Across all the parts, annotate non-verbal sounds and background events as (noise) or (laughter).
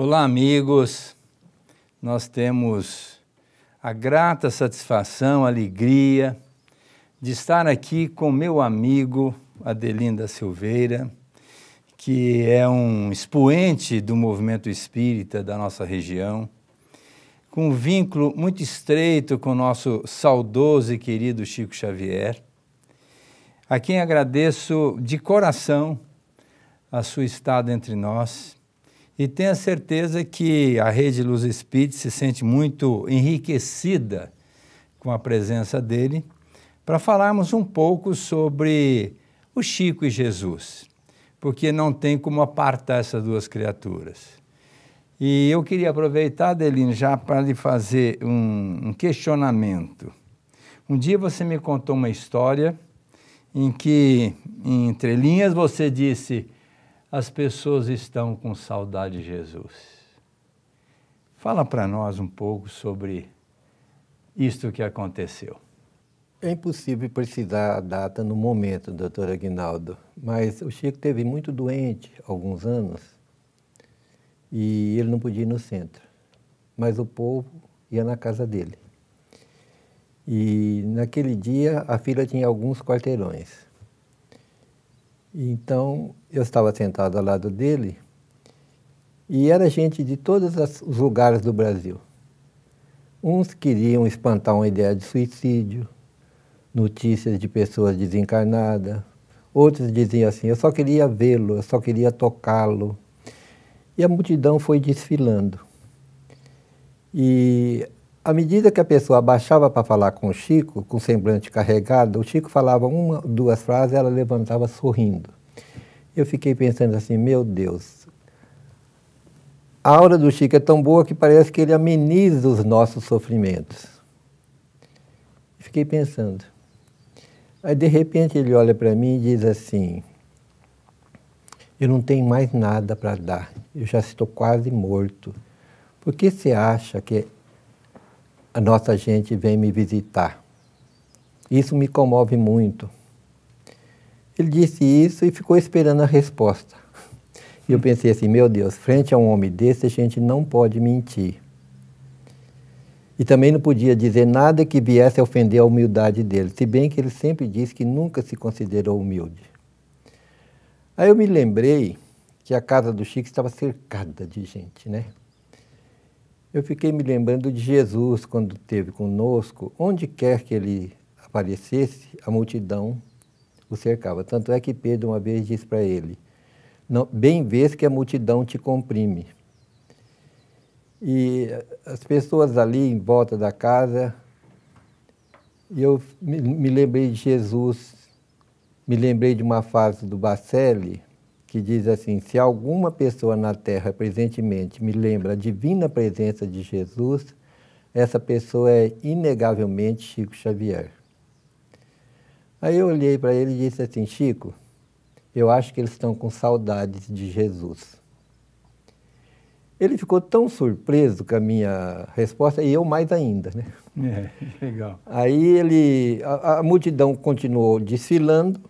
Olá, amigos. Nós temos a grata satisfação, alegria de estar aqui com meu amigo Adelinda Silveira, que é um expoente do movimento espírita da nossa região, com um vínculo muito estreito com o nosso saudoso e querido Chico Xavier, a quem agradeço de coração a sua estada entre nós e tenha certeza que a Rede Luz Espírita se sente muito enriquecida com a presença dele para falarmos um pouco sobre o Chico e Jesus, porque não tem como apartar essas duas criaturas. E eu queria aproveitar, Adeline, já para lhe fazer um, um questionamento. Um dia você me contou uma história em que, entre linhas, você disse as pessoas estão com saudade de Jesus. Fala para nós um pouco sobre isto que aconteceu. É impossível precisar a data no momento, doutor Aguinaldo, mas o Chico teve muito doente alguns anos e ele não podia ir no centro. Mas o povo ia na casa dele. E naquele dia a fila tinha alguns quarteirões. Então, eu estava sentado ao lado dele e era gente de todos os lugares do Brasil. Uns queriam espantar uma ideia de suicídio, notícias de pessoas desencarnadas. Outros diziam assim: eu só queria vê-lo, eu só queria tocá-lo. E a multidão foi desfilando. E à medida que a pessoa abaixava para falar com o Chico, com o semblante carregado, o Chico falava uma, duas frases, ela levantava sorrindo. Eu fiquei pensando assim, meu Deus, a aura do Chico é tão boa que parece que ele ameniza os nossos sofrimentos. Fiquei pensando. Aí de repente ele olha para mim e diz assim: Eu não tenho mais nada para dar, eu já estou quase morto. Por que você acha que a nossa gente vem me visitar. Isso me comove muito. Ele disse isso e ficou esperando a resposta. E eu pensei assim: meu Deus, frente a um homem desse, a gente não pode mentir. E também não podia dizer nada que viesse a ofender a humildade dele, se bem que ele sempre disse que nunca se considerou humilde. Aí eu me lembrei que a casa do Chico estava cercada de gente, né? Eu fiquei me lembrando de Jesus quando esteve conosco, onde quer que ele aparecesse, a multidão o cercava. Tanto é que Pedro uma vez disse para ele: Bem vês que a multidão te comprime. E as pessoas ali em volta da casa, eu me, lembrei de Jesus, me lembrei de uma fase do Bacelli, que diz assim: se alguma pessoa na terra presentemente me lembra a divina presença de Jesus, essa pessoa é inegavelmente Chico Xavier. Aí eu olhei para ele e disse assim: Chico, eu acho que eles estão com saudades de Jesus. Ele ficou tão surpreso com a minha resposta, e eu mais ainda, né? É, (laughs) legal. Aí ele, a, a multidão continuou desfilando,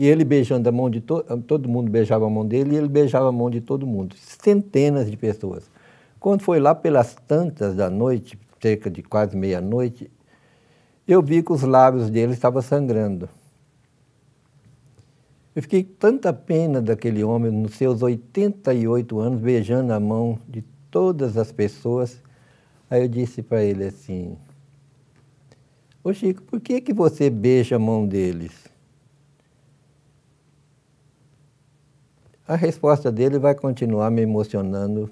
e ele beijando a mão de to todo mundo, beijava a mão dele e ele beijava a mão de todo mundo, centenas de pessoas. Quando foi lá pelas tantas da noite, cerca de quase meia-noite, eu vi que os lábios dele estavam sangrando. Eu fiquei tanta pena daquele homem, nos seus 88 anos, beijando a mão de todas as pessoas. Aí eu disse para ele assim: Ô Chico, por que, que você beija a mão deles? A resposta dele vai continuar me emocionando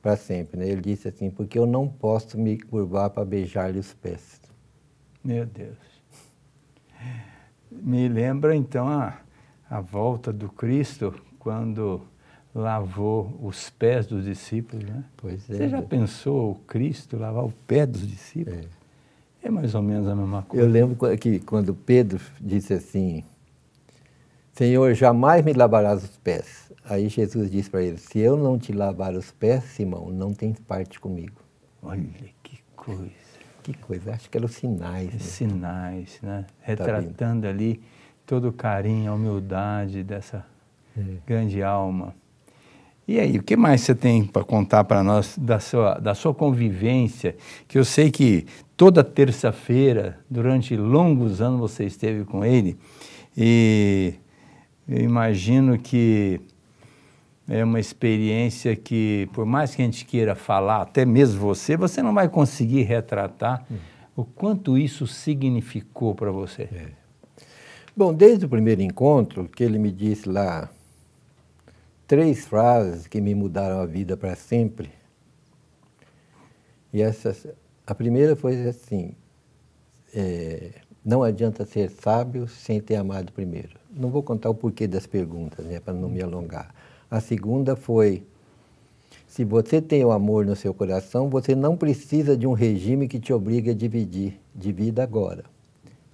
para sempre. Né? Ele disse assim: porque eu não posso me curvar para beijar-lhe os pés. Meu Deus. Me lembra então a, a volta do Cristo, quando lavou os pés dos discípulos. Né? Pois é. Você já né? pensou o Cristo lavar o pé dos discípulos? É. é mais ou menos a mesma coisa. Eu lembro que quando Pedro disse assim: Senhor, jamais me lavarás os pés. Aí Jesus disse para ele: Se eu não te lavar os pés, Simão, não tens parte comigo. Olha que coisa. Que coisa. Acho que eram sinais. Né? Sinais, né? Tá Retratando tá ali todo o carinho, a humildade dessa é. grande alma. E aí, o que mais você tem para contar para nós da sua, da sua convivência? Que eu sei que toda terça-feira, durante longos anos, você esteve com ele. E eu imagino que é uma experiência que, por mais que a gente queira falar, até mesmo você, você não vai conseguir retratar hum. o quanto isso significou para você. É. Bom, desde o primeiro encontro, que ele me disse lá três frases que me mudaram a vida para sempre. E essas a primeira foi assim: é, não adianta ser sábio sem ter amado primeiro não vou contar o porquê das perguntas, né, para não me alongar. A segunda foi: se você tem o amor no seu coração, você não precisa de um regime que te obrigue a dividir de vida agora.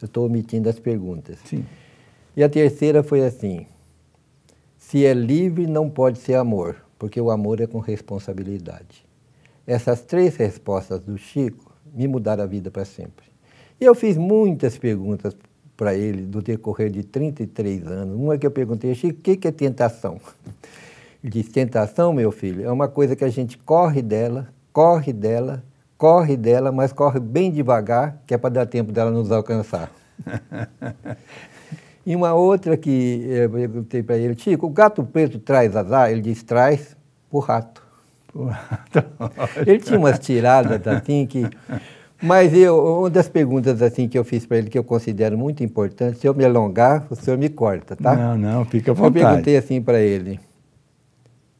Eu estou omitindo as perguntas. Sim. E a terceira foi assim: se é livre, não pode ser amor, porque o amor é com responsabilidade. Essas três respostas do Chico me mudaram a vida para sempre. E eu fiz muitas perguntas para ele no decorrer de 33 anos. Uma que eu perguntei, Chico, o que, que é tentação? (laughs) Ele disse, tentação, meu filho, é uma coisa que a gente corre dela, corre dela, corre dela, mas corre bem devagar, que é para dar tempo dela nos alcançar. (laughs) e uma outra que eh, eu perguntei para ele, Chico, o gato preto traz azar? Ele disse, traz por rato. rato. (laughs) Ele tinha umas tiradas assim que mas eu, uma das perguntas assim que eu fiz para ele, que eu considero muito importante, se eu me alongar, o senhor me corta, tá? Não, não, fica à vontade. Eu perguntei assim para ele,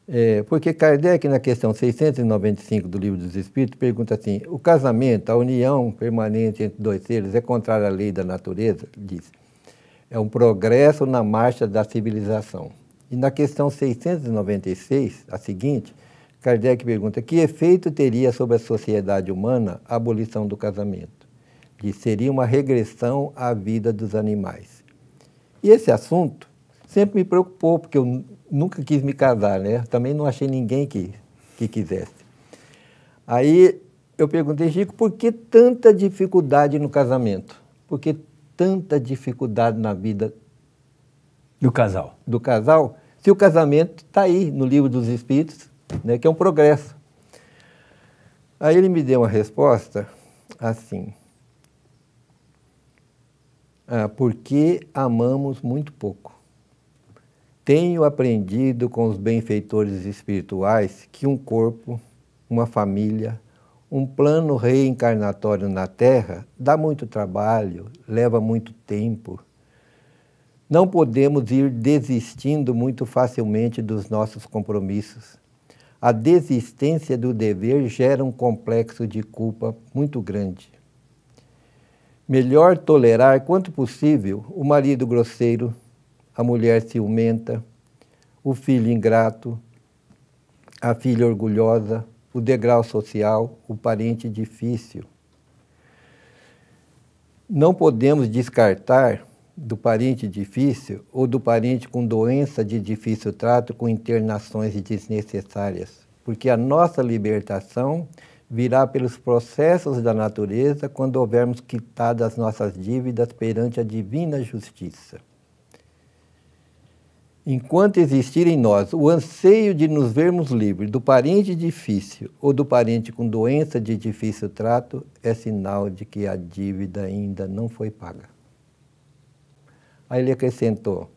é, porque Kardec, na questão 695 do Livro dos Espíritos, pergunta assim: o casamento, a união permanente entre dois seres, é contrária à lei da natureza? Diz. É um progresso na marcha da civilização. E na questão 696, a seguinte, Kardec pergunta: que efeito teria sobre a sociedade humana a abolição do casamento? Diz: seria uma regressão à vida dos animais. E esse assunto sempre me preocupou, porque eu nunca quis me casar, né? Também não achei ninguém que, que quisesse. Aí eu perguntei, Chico, por que tanta dificuldade no casamento? Por que tanta dificuldade na vida do casal? Do casal, se o casamento está aí no livro dos Espíritos, né, que é um progresso. Aí ele me deu uma resposta assim: ah, porque amamos muito pouco. Tenho aprendido com os benfeitores espirituais que um corpo, uma família, um plano reencarnatório na Terra dá muito trabalho, leva muito tempo. Não podemos ir desistindo muito facilmente dos nossos compromissos a desistência do dever gera um complexo de culpa muito grande. Melhor tolerar quanto possível o marido grosseiro, a mulher ciumenta, o filho ingrato, a filha orgulhosa, o degrau social, o parente difícil. Não podemos descartar do parente difícil ou do parente com doença de difícil trato, com internações desnecessárias. Porque a nossa libertação virá pelos processos da natureza quando houvermos quitado as nossas dívidas perante a divina justiça. Enquanto existir em nós o anseio de nos vermos livres do parente difícil ou do parente com doença de difícil trato, é sinal de que a dívida ainda não foi paga. Aí ele acrescentou: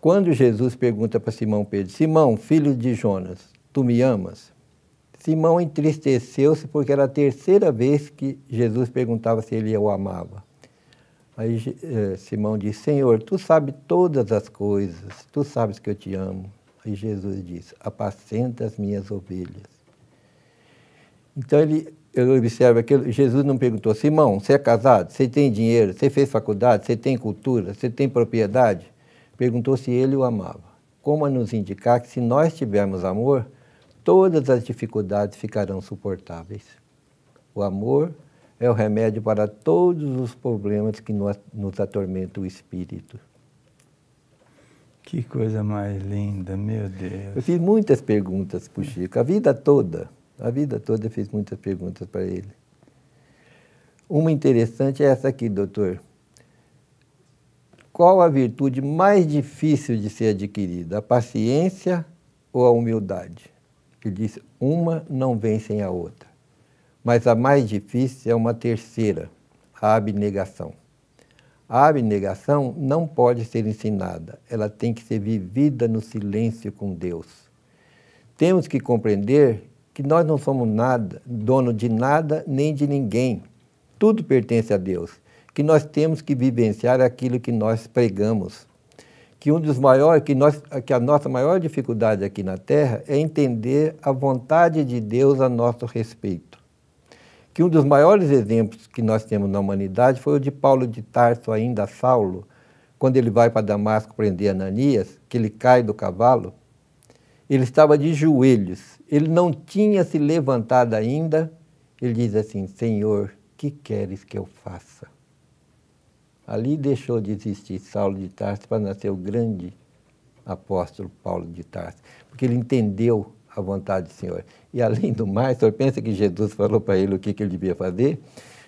Quando Jesus pergunta para Simão Pedro: Simão, filho de Jonas, tu me amas? Simão entristeceu-se porque era a terceira vez que Jesus perguntava se ele o amava. Aí eh, Simão disse: Senhor, tu sabes todas as coisas, tu sabes que eu te amo. Aí Jesus disse: Apacenta as minhas ovelhas. Então ele eu observo que Jesus não perguntou, Simão, você é casado? Você tem dinheiro? Você fez faculdade? Você tem cultura? Você tem propriedade? Perguntou se ele o amava. Como a nos indicar que se nós tivermos amor, todas as dificuldades ficarão suportáveis. O amor é o remédio para todos os problemas que nos atormentam o espírito. Que coisa mais linda, meu Deus. Eu fiz muitas perguntas para o Chico, a vida toda. A vida toda fiz muitas perguntas para ele. Uma interessante é essa aqui, doutor. Qual a virtude mais difícil de ser adquirida, a paciência ou a humildade? Ele disse: uma não vem sem a outra. Mas a mais difícil é uma terceira, a abnegação. A abnegação não pode ser ensinada, ela tem que ser vivida no silêncio com Deus. Temos que compreender que nós não somos nada, dono de nada nem de ninguém. Tudo pertence a Deus. Que nós temos que vivenciar aquilo que nós pregamos. Que um dos maiores, que, nós, que a nossa maior dificuldade aqui na Terra é entender a vontade de Deus a nosso respeito. Que um dos maiores exemplos que nós temos na humanidade foi o de Paulo de Tarso, ainda Saulo, quando ele vai para Damasco prender Ananias, que ele cai do cavalo, ele estava de joelhos ele não tinha se levantado ainda. Ele diz assim: Senhor, que queres que eu faça? Ali deixou de existir Saulo de Tarso para nascer o grande apóstolo Paulo de Tarso, porque ele entendeu a vontade do Senhor. E além do mais, o senhor pensa que Jesus falou para ele o que, ele devia fazer?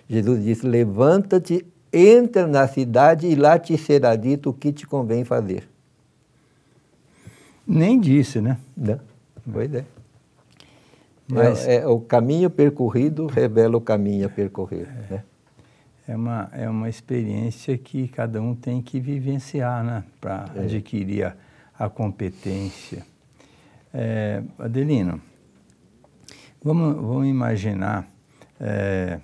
Jesus disse: Levanta-te, entra na cidade e lá te será dito o que te convém fazer. Nem disse, né? Não. Pois é. Mas é, é, o caminho percorrido revela o caminho a percorrer. É, né? é, uma, é uma experiência que cada um tem que vivenciar né? para é. adquirir a, a competência. É, Adelino, vamos, vamos imaginar. É,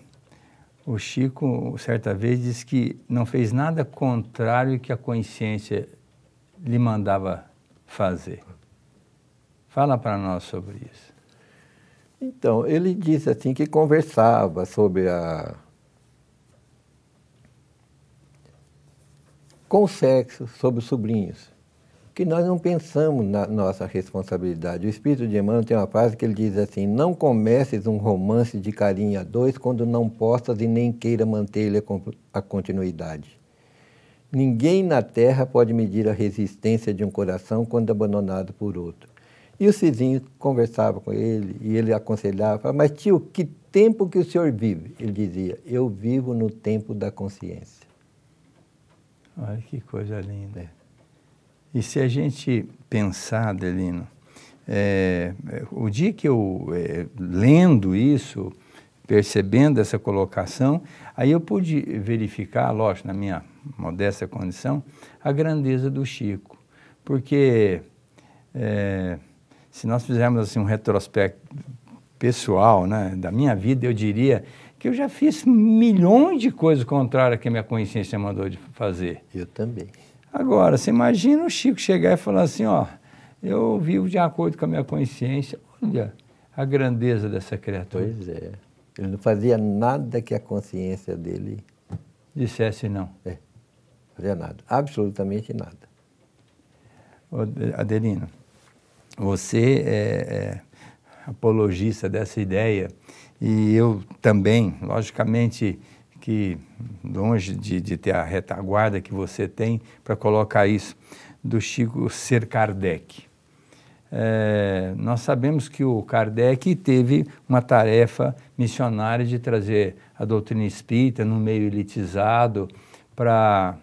o Chico, certa vez, disse que não fez nada contrário que a consciência lhe mandava fazer. Fala para nós sobre isso. Então, ele disse assim que conversava sobre a. com o sexo, sobre os sobrinhos. Que nós não pensamos na nossa responsabilidade. O espírito de Emmanuel tem uma frase que ele diz assim: Não comeces um romance de carinha a dois quando não possas e nem queira manter-lhe a continuidade. Ninguém na terra pode medir a resistência de um coração quando abandonado por outro. E o Cizinho conversava com ele e ele aconselhava, falava, mas tio, que tempo que o senhor vive? Ele dizia, eu vivo no tempo da consciência. Olha que coisa linda. É. E se a gente pensar, Delino, é, é, o dia que eu, é, lendo isso, percebendo essa colocação, aí eu pude verificar, lógico, na minha modesta condição, a grandeza do Chico. Porque é, se nós fizermos assim um retrospecto pessoal, né, da minha vida, eu diria que eu já fiz milhões de coisas contrárias que a minha consciência mandou de fazer. Eu também. Agora, você imagina o Chico chegar e falar assim, ó, eu vivo de acordo com a minha consciência. Olha a grandeza dessa criatura. Pois é. Ele não fazia nada que a consciência dele dissesse não. É. Fazia nada. Absolutamente nada. Adelino, você é, é apologista dessa ideia e eu também, logicamente, que longe de, de ter a retaguarda que você tem para colocar isso, do Chico Ser Kardec. É, nós sabemos que o Kardec teve uma tarefa missionária de trazer a doutrina espírita no meio elitizado para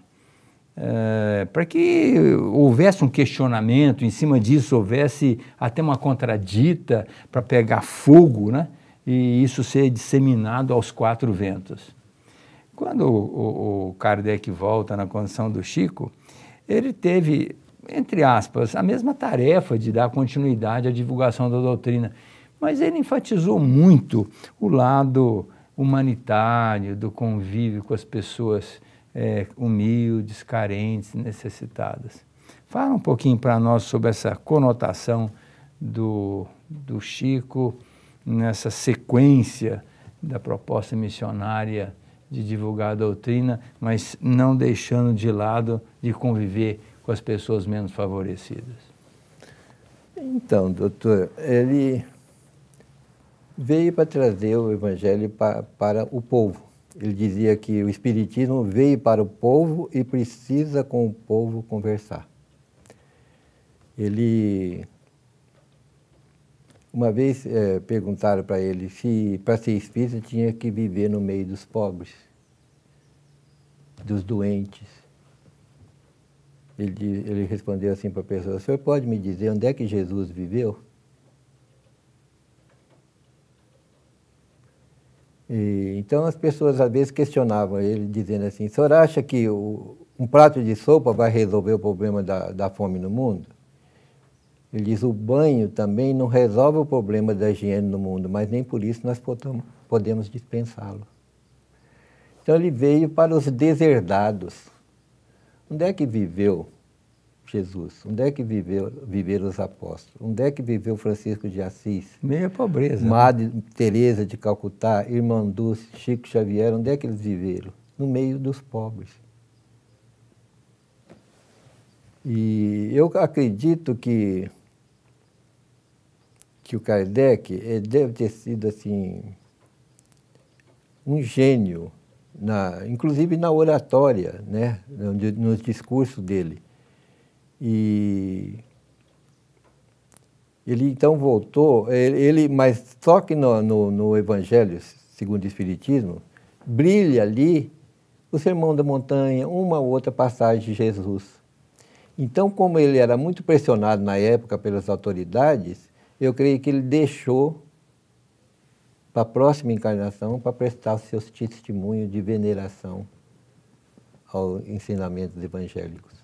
eh, para que houvesse um questionamento, em cima disso houvesse até uma contradita para pegar fogo, né? e isso ser disseminado aos quatro ventos. Quando o, o, Kardec volta na condição do Chico, ele teve, entre aspas, a mesma tarefa de dar continuidade à divulgação da doutrina, mas ele enfatizou muito o lado humanitário do convívio com as pessoas é, humildes, carentes, necessitadas. Fala um pouquinho para nós sobre essa conotação do, do Chico nessa sequência da proposta missionária de divulgar a doutrina, mas não deixando de lado de conviver com as pessoas menos favorecidas. Então, doutor, ele veio para trazer o evangelho para, para o povo. Ele dizia que o Espiritismo veio para o povo e precisa com o povo conversar. Ele. Uma vez é, perguntaram para ele se para ser espírita tinha que viver no meio dos pobres, dos doentes. Ele, ele respondeu assim para a pessoa: O senhor pode me dizer onde é que Jesus viveu? E então as pessoas às vezes questionavam ele, dizendo assim: o senhor acha que o, um prato de sopa vai resolver o problema da, da fome no mundo? Ele diz: o banho também não resolve o problema da higiene no mundo, mas nem por isso nós podemos dispensá-lo. Então ele veio para os deserdados. Onde é que viveu Jesus? Onde é que viveu, viveram os apóstolos? Onde é que viveu Francisco de Assis? Meia pobreza. Né? Madre né? Teresa de Calcutá, Irmã Dulce, Chico Xavier, onde é que eles viveram? No meio dos pobres. E eu acredito que que o Kardec deve ter sido assim um gênio na, inclusive na oratória, né, nos discursos dele. E ele então voltou, ele, mas só que no, no, no Evangelho segundo o Espiritismo, brilha ali o Sermão da Montanha, uma ou outra passagem de Jesus. Então, como ele era muito pressionado na época pelas autoridades, eu creio que ele deixou para a próxima encarnação para prestar seus testemunhos de veneração aos ensinamentos evangélicos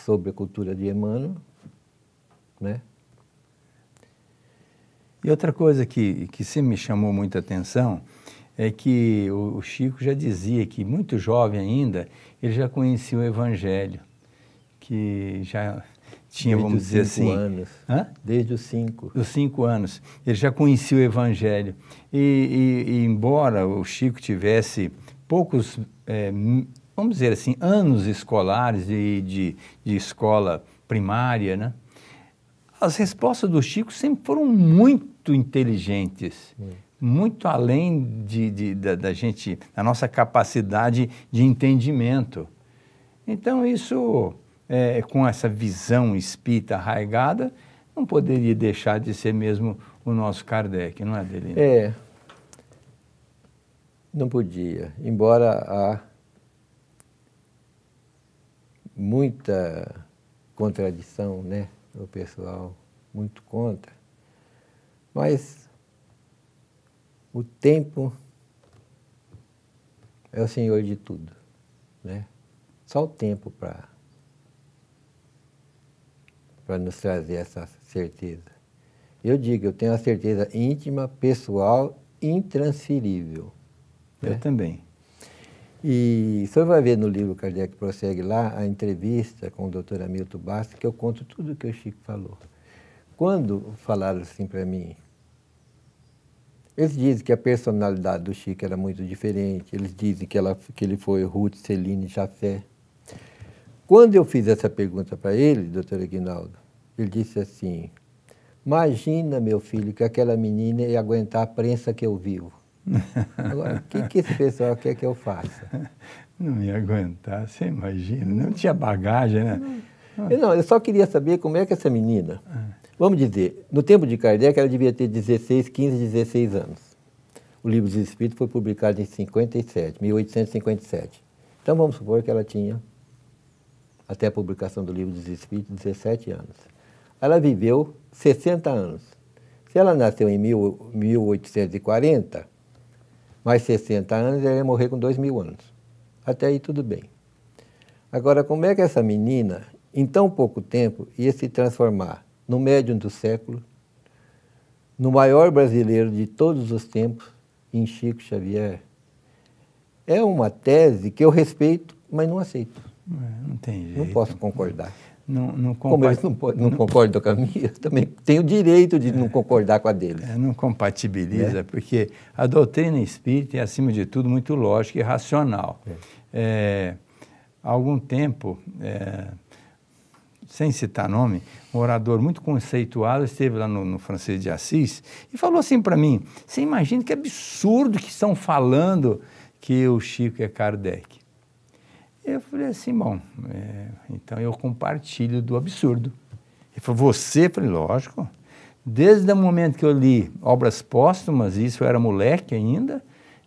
sobre a cultura de Emmanuel, né? E outra coisa que, que sempre me chamou muita atenção é que o, Chico já dizia que, muito jovem ainda, ele já conhecia o Evangelho, que já tinha, Desde vamos dizer assim. Anos. Hã? Desde os cinco. Os cinco anos. Ele já conhecia o Evangelho. E, e, e embora o Chico tivesse poucos é, vamos dizer assim, anos escolares de, de, de escola primária, né? As respostas do Chico sempre foram muito inteligentes, hum. muito além de, de da, da, gente, da nossa capacidade de entendimento. Então, isso, é, com essa visão espírita arraigada, não poderia deixar de ser mesmo o nosso Kardec, não é, Adelino? É, não podia, embora a muita contradição, né? O pessoal muito contra. Mas o tempo é o senhor de tudo, né? Só o tempo para para nos trazer essa certeza. Eu digo, eu tenho a certeza íntima, pessoal, intransferível. Eu né? também. E você vai ver no livro Kardec Prossegue lá a entrevista com o Dr. Hamilton Basta, que eu conto tudo o que o Chico falou. Quando falaram assim para mim, eles dizem que a personalidade do Chico era muito diferente, eles dizem que, ela, que ele foi Ruth, Celine, Jafé. Quando eu fiz essa pergunta para ele, doutor Aguinaldo, ele disse assim: Imagina, meu filho, que aquela menina ia aguentar a prensa que eu vivo. (laughs) Agora, o que, que esse pessoal quer que eu faça? (laughs) Não me aguentar, você imagina. Não tinha bagagem, né? Não, eu, não, eu só queria saber como é que essa menina. Vamos dizer, no tempo de Kardec, ela devia ter 16, 15, 16 anos. O Livro dos Espíritos foi publicado em 57, 1857. Então vamos supor que ela tinha, até a publicação do Livro dos Espíritos, 17 anos. Ela viveu 60 anos. Se ela nasceu em 1840, mais 60 anos, ela ia morrer com 2 mil anos. Até aí tudo bem. Agora, como é que essa menina, em tão pouco tempo, ia se transformar no médium do século, no maior brasileiro de todos os tempos, em Chico Xavier? É uma tese que eu respeito, mas não aceito. É, não tem jeito. Não posso concordar não, não Como eles não, não, não concordam com a minha, eu também tenho o direito de é, não concordar com a deles. É, não compatibiliza, é. porque a doutrina espírita é, acima de tudo, muito lógica e racional. É. é há algum tempo, é, sem citar nome, um orador muito conceituado esteve lá no, no Francês de Assis e falou assim para mim: Você imagina que absurdo que estão falando que o Chico é Kardec? Eu falei assim, bom, é, então eu compartilho do absurdo. Ele falou, você? Eu falei, lógico. Desde o momento que eu li Obras Póstumas, isso eu era moleque ainda,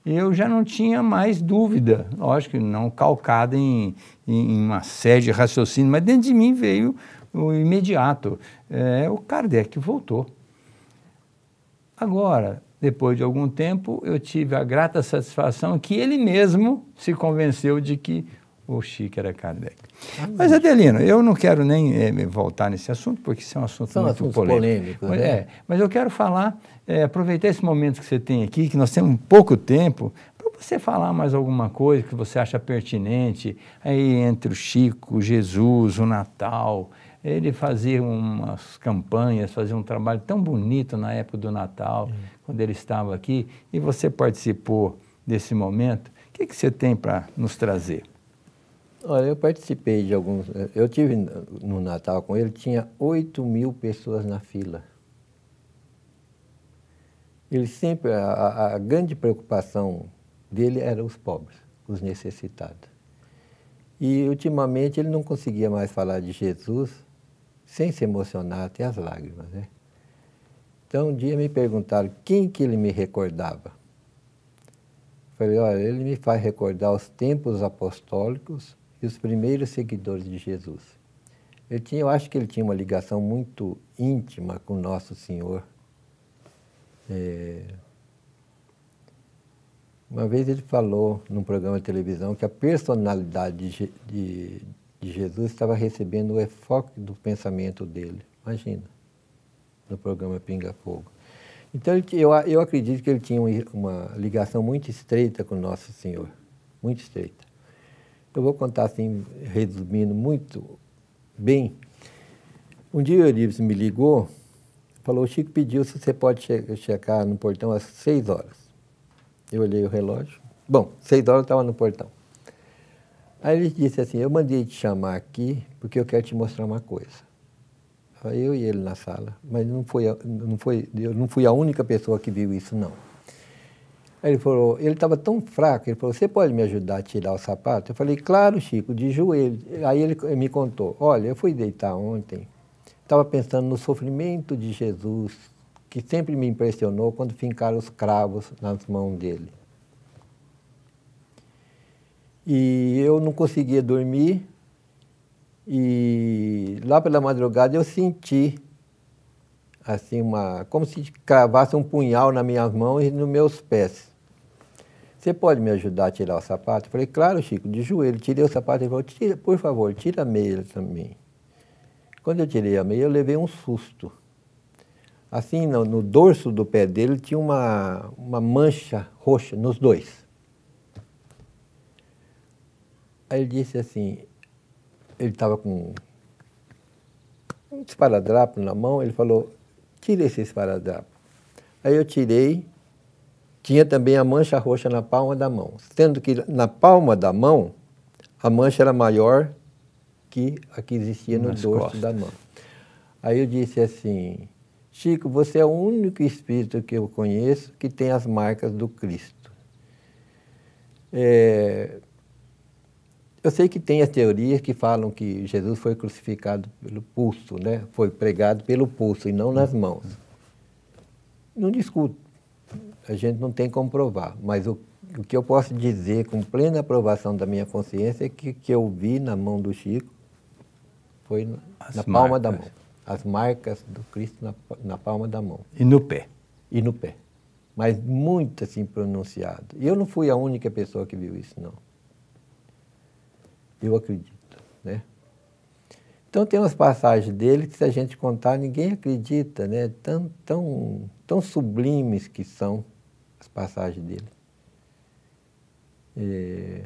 eu já não tinha mais dúvida, lógico, não calcada em, em uma série de raciocínio, mas dentro de mim veio o imediato. É, o Kardec voltou. Agora, depois de algum tempo, eu tive a grata satisfação que ele mesmo se convenceu de que o Chico era Kardec. Ah, Mas, Adelino, eu não quero nem é, voltar nesse assunto, porque isso é um assunto São muito polêmico. polêmico né? é, mas eu quero falar, é, aproveitar esse momento que você tem aqui, que nós temos pouco tempo, para você falar mais alguma coisa que você acha pertinente, aí entre o Chico, Jesus, o Natal, ele fazia umas campanhas, fazia um trabalho tão bonito na época do Natal, uhum. quando ele estava aqui, e você participou desse momento. O que, que você tem para nos trazer? Olha, eu participei de alguns. Eu tive no Natal com ele, tinha 8 mil pessoas na fila. Ele sempre. A, a grande preocupação dele era os pobres, os necessitados. E ultimamente ele não conseguia mais falar de Jesus sem se emocionar até as lágrimas. Né? Então um dia me perguntaram quem que ele me recordava. Falei, olha, ele me faz recordar os tempos apostólicos e os primeiros seguidores de Jesus. Eu, tinha, eu acho que ele tinha uma ligação muito íntima com Nosso Senhor. É... Uma vez ele falou num programa de televisão que a personalidade de, de, de Jesus estava recebendo o enfoque do pensamento dele. Imagina, no programa Pinga Fogo. Então, eu, eu acredito que ele tinha uma ligação muito estreita com Nosso Senhor, muito estreita. Eu vou contar assim, resumindo muito bem. Um dia o Euripides me ligou, falou, o Chico pediu se você pode che checar no portão às seis horas. Eu olhei o relógio. Bom, seis horas eu estava no portão. Aí ele disse assim, eu mandei te chamar aqui porque eu quero te mostrar uma coisa. Eu e ele na sala, mas não foi, não foi, eu não fui a única pessoa que viu isso, não ele falou, ele estava tão fraco, ele falou, você pode me ajudar a tirar o sapato? Eu falei, claro, Chico, de joelho. Aí ele me contou, olha, eu fui deitar ontem, estava pensando no sofrimento de Jesus, que sempre me impressionou quando fincaram os cravos nas mãos dele. E eu não conseguia dormir, e lá pela madrugada eu senti assim uma como se cravasse um punhal nas minhas mãos e nos meus pés você pode me ajudar a tirar o sapato? Eu falei, claro, Chico, de joelho. Tirei o sapato, ele falou, tira, por favor, tira a meia também. Quando eu tirei a meia, eu levei um susto. Assim, no, no dorso do pé dele tinha uma, uma mancha roxa, nos dois. Aí ele disse assim, ele estava com um esparadrapo na mão, ele falou, tira esse esparadrapo. Aí eu tirei, tinha também a mancha roxa na palma da mão, sendo que na palma da mão a mancha era maior que a que existia no Nas dorso costas. da mão. Aí eu disse assim: Chico, você é o único espírito que eu conheço que tem as marcas do Cristo. É, eu sei que tem as teorias que falam que Jesus foi crucificado pelo pulso, né? Foi pregado pelo pulso e não nas mãos. Não discuto a gente não tem como provar, mas o, o que eu posso dizer com plena aprovação da minha consciência é que que eu vi na mão do Chico foi na, na palma da mão. As marcas do Cristo na, na palma da mão. E no pé. E no pé. Mas muito assim pronunciado. E eu não fui a única pessoa que viu isso, não. Eu acredito, né? Então tem umas passagens dele que se a gente contar ninguém acredita, né? Tão, tão, tão sublimes que são as passagens dele. É...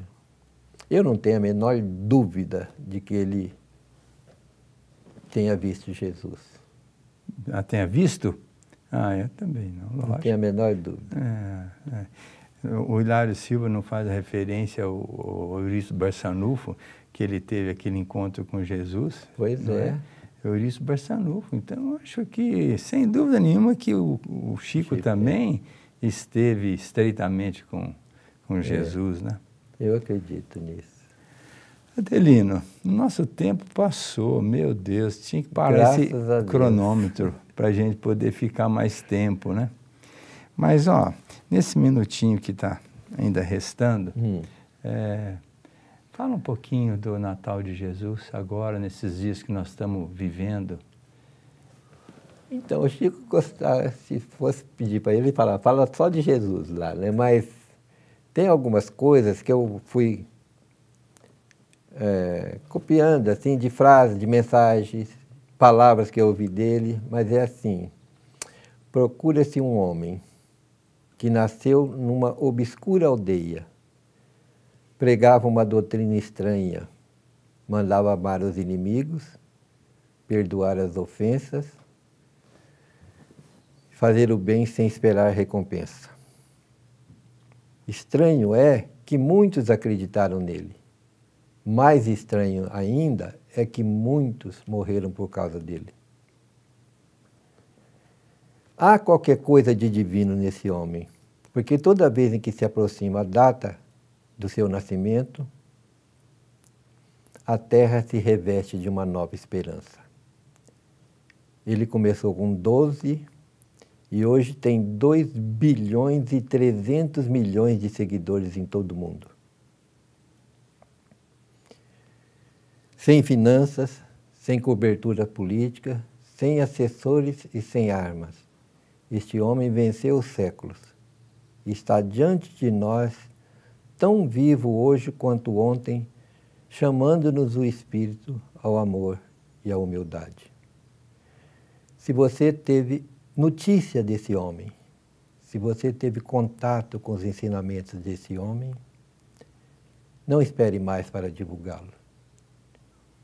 Eu não tenho a menor dúvida de que ele tenha visto Jesus. Ah, tenha visto? Ah, eu também não, lógico. Não tenho a menor dúvida. É, é. O Hilário Silva não faz referência ao, ao Bersanufo. Barçanufo, que ele teve aquele encontro com Jesus. Pois é. é? Eurício Barçanufo. Então, acho que, sem dúvida nenhuma, que o, o Chico, Chico, é. também é. esteve estreitamente com, com é. Jesus, né? Eu acredito nisso. Adelino, nosso tempo passou, meu Deus, tinha que parar Graças esse cronômetro para a gente poder ficar mais tempo, né? Mas, ó, nesse minutinho que está ainda restando, hum. é, Fala um pouquinho do Natal de Jesus agora, nesses dias que nós estamos vivendo. Então, o Chico gostava, se fosse pedir para ele, falar fala só de Jesus lá, né? Mas tem algumas coisas que eu fui é, copiando, assim, de frases, de mensagens, palavras que eu ouvi dele, mas é assim, procura-se um homem que nasceu numa obscura aldeia pregava uma doutrina estranha, mandava amar os inimigos, perdoar as ofensas, fazer o bem sem esperar recompensa. Estranho é que muitos acreditaram nele. Mais estranho ainda é que muitos morreram por causa dele. Há qualquer coisa de divino nesse homem, porque toda vez em que se aproxima a data do seu nascimento, a terra se reveste de uma nova esperança. Ele começou com 12 e hoje tem 2 bilhões e 300 milhões de seguidores em todo o mundo. Sem finanças, sem cobertura política, sem assessores e sem armas. Este homem venceu os séculos está diante de nós tão vivo hoje quanto ontem, chamando-nos o Espírito ao amor e à humildade. Se você teve notícia desse homem, se você teve contato com os ensinamentos desse homem, não espere mais para divulgá-lo.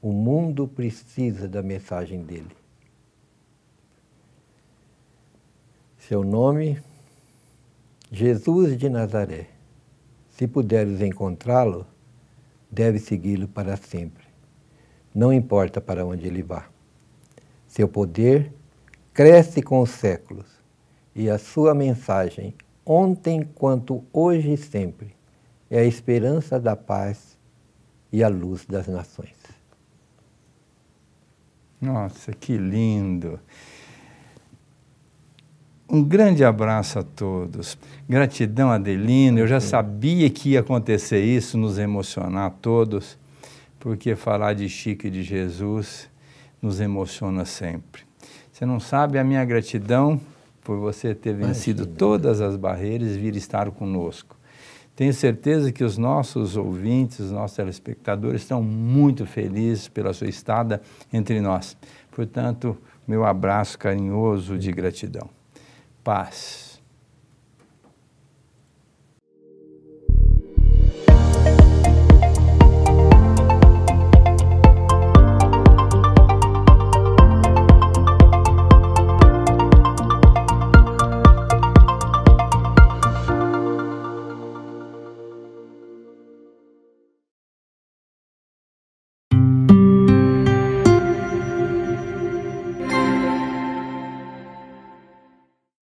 O mundo precisa da mensagem dele. Seu nome, Jesus de Nazaré se puderes encontrá-lo, deve segui-lo para sempre. Não importa para onde ele vá. Seu poder cresce com os séculos e a sua mensagem, ontem quanto hoje e sempre, é a esperança da paz e a luz das nações. Nossa, que lindo! Um grande abraço a todos. Gratidão, Adelino. Eu já uhum. sabia que ia acontecer isso, nos emocionar todos, porque falar de Chico e de Jesus nos emociona sempre. Você não sabe a minha gratidão por você ter vencido Imagina. todas as barreiras e vir estar conosco. Tenho certeza que os nossos ouvintes, os nossos telespectadores estão muito felizes pela sua estada entre nós. Portanto, meu abraço carinhoso de gratidão paz.